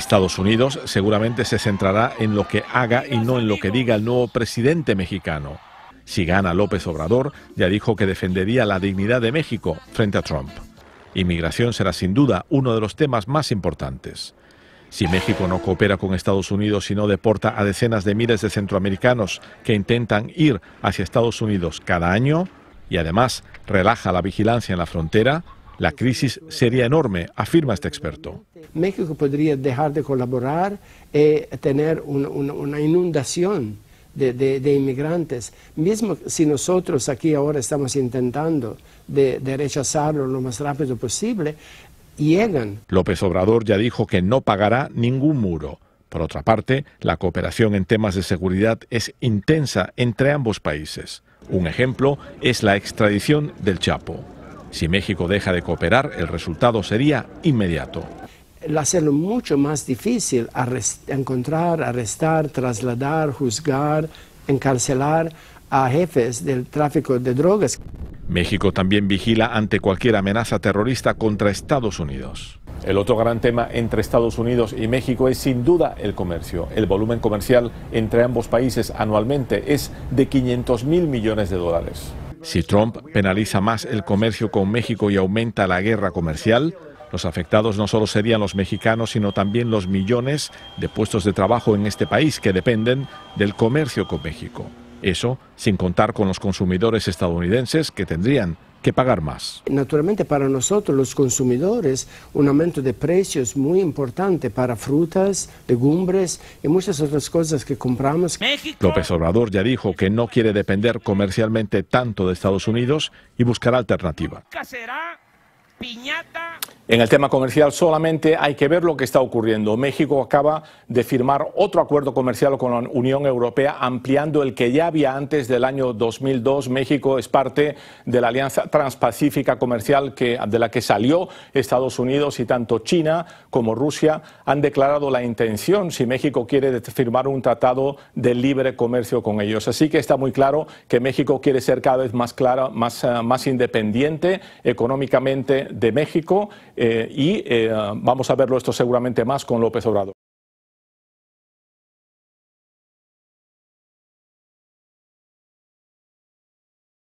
Estados Unidos seguramente se centrará en lo que haga y no en lo que diga el nuevo presidente mexicano. Si gana López Obrador, ya dijo que defendería la dignidad de México frente a Trump. Inmigración será sin duda uno de los temas más importantes. Si México no coopera con Estados Unidos y no deporta a decenas de miles de centroamericanos que intentan ir hacia Estados Unidos cada año, y además relaja la vigilancia en la frontera, la crisis sería enorme, afirma este experto. México podría dejar de colaborar y e tener una inundación de, inmigrantes. Mismo si nosotros aquí ahora estamos intentando de, rechazarlo lo más rápido posible, llegan. López Obrador ya dijo que no pagará ningún muro. Por otra parte, la cooperación en temas de seguridad es intensa entre ambos países. Un ejemplo es la extradición del Chapo. Si México deja de cooperar, el resultado sería inmediato. hacerlo mucho más difícil, encontrar, arrestar, trasladar, juzgar, encarcelar a jefes del tráfico de drogas. México también vigila ante cualquier amenaza terrorista contra Estados Unidos. El otro gran tema entre Estados Unidos y México es sin duda el comercio. El volumen comercial entre ambos países anualmente es de 500 mil millones de dólares. Si Trump penaliza más el comercio con México y aumenta la guerra comercial, los afectados no solo serían los mexicanos, sino también los millones de puestos de trabajo en este país que dependen del comercio con México. Eso sin contar con los consumidores estadounidenses que tendrían que pagar más. Naturalmente para nosotros los consumidores un aumento de precios muy importante para frutas, legumbres y muchas otras cosas que compramos. López Obrador ya dijo que no quiere depender comercialmente tanto de Estados Unidos y buscará alternativa. En el tema comercial solamente hay que ver lo que está ocurriendo. México acaba de firmar otro acuerdo comercial con la Unión Europea ampliando el que ya había antes del año 2002. México es parte de la Alianza Transpacífica Comercial que, de la que salió Estados Unidos y tanto China como Rusia han declarado la intención si México quiere firmar un tratado de libre comercio con ellos. Así que está muy claro que México quiere ser cada vez más clara, más, eh, más independiente económicamente de México eh, y eh, vamos a verlo esto seguramente más con López Obrador.